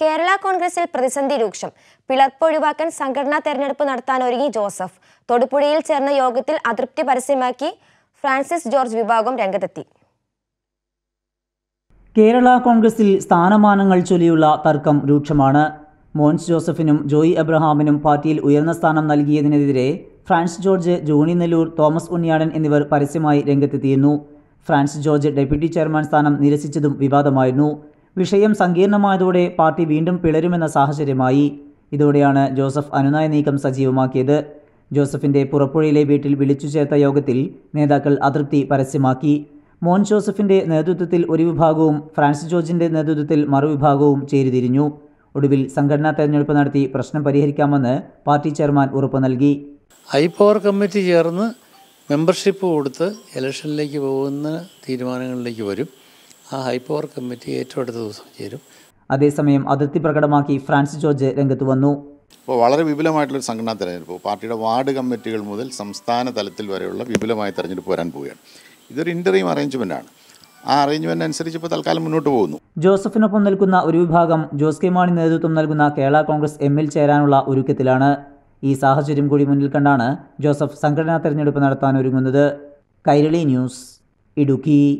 കേരള കോൺഗ്രസിൽ പ്രതിസന്ധി രൂക്ഷം പിളർപ്പ് ഒഴിവാക്കാൻ സംഘടനാ തെരഞ്ഞെടുപ്പ് ഒരുങ്ങി ജോസഫ് തൊടുപുഴയിൽ ചേർന്ന യോഗത്തിൽ അതൃപ്തി പരസ്യമാക്കി ഫ്രാൻസിസ് ജോർജ് വിഭാഗം രംഗത്തെത്തി കേരള കോൺഗ്രസിൽ സ്ഥാനമാനങ്ങൾ ചൊല്ലിയുള്ള തർക്കം രൂക്ഷമാണ് മോൻസ് ജോസഫിനും ജോയി എബ്രഹാമിനും പാർട്ടിയിൽ ഉയർന്ന സ്ഥാനം നൽകിയതിനെതിരെ ഫ്രാൻസ് ജോർജ് ജോണി നെല്ലൂർ തോമസ് ഉണ്ണിയാടൻ എന്നിവർ പരസ്യമായി രംഗത്തെത്തിയിരുന്നു ഫ്രാൻസ് ജോർജ് ഡെപ്യൂട്ടി ചെയർമാൻ സ്ഥാനം നിരസിച്ചതും വിവാദമായിരുന്നു വിഷയം സങ്കീർണമായതോടെ പാർട്ടി വീണ്ടും പിളരുമെന്ന സാഹചര്യമായി ഇതോടെയാണ് ജോസഫ് അനുനായ നീക്കം സജീവമാക്കിയത് ജോസഫിന്റെ പുറപ്പുഴയിലെ വീട്ടിൽ വിളിച്ചു ചേർത്ത യോഗത്തിൽ നേതാക്കൾ അതൃപ്തി പരസ്യമാക്കി മോൻ ജോസഫിന്റെ നേതൃത്വത്തിൽ ഒരു വിഭാഗവും ഫ്രാൻസ് ജോർജിന്റെ നേതൃത്വത്തിൽ മറുവിഭാഗവും ചേരിതിരിഞ്ഞു ഒടുവിൽ സംഘടനാ തെരഞ്ഞെടുപ്പ് നടത്തി പ്രശ്നം പരിഹരിക്കാമെന്ന് പാർട്ടി ചെയർമാൻ ഉറപ്പ് നൽകി ഹൈ പവർ കമ്മിറ്റി ചേർന്ന് മെമ്പർഷിപ്പ് കൊടുത്ത് ഇലക്ഷനിലേക്ക് പോകുന്ന തീരുമാനങ്ങളിലേക്ക് വരും ആ ഹൈ പവർ കമ്മിറ്റി ഏറ്റവും അടുത്ത ദിവസം ചേരും അതേസമയം അതിർത്തി പ്രകടമാക്കി ഫ്രാൻസിസ് ജോർജ് രംഗത്ത് വന്നു ഇപ്പോൾ വളരെ വിപുലമായിട്ടുള്ള സംഘടനാ തെരഞ്ഞെടുപ്പ് പാർട്ടിയുടെ വാർഡ് കമ്മിറ്റികൾ മുതൽ സംസ്ഥാന തലത്തിൽ വരെയുള്ള വിപുലമായ തെരഞ്ഞെടുപ്പ് വരാൻ പോവുകയാണ് ഇതൊരു ഇൻ്റർവ്യൂ ആണ് ആ അറേഞ്ച്മെൻ്റ് അനുസരിച്ച് ഇപ്പോൾ തൽക്കാലം മുന്നോട്ട് പോകുന്നു ജോസഫിനൊപ്പം നിൽക്കുന്ന ഒരു വിഭാഗം ജോസ് കെ മാണി നേതൃത്വം നൽകുന്ന കേരള കോൺഗ്രസ് എമ്മിൽ ചേരാനുള്ള ഒരുക്കത്തിലാണ് ഈ സാഹചര്യം കൂടി മുന്നിൽ കണ്ടാണ് ജോസഫ് സംഘടനാ തെരഞ്ഞെടുപ്പ് നടത്താൻ ഒരുങ്ങുന്നത് കൈരളി ന്യൂസ് ഇടുക്കി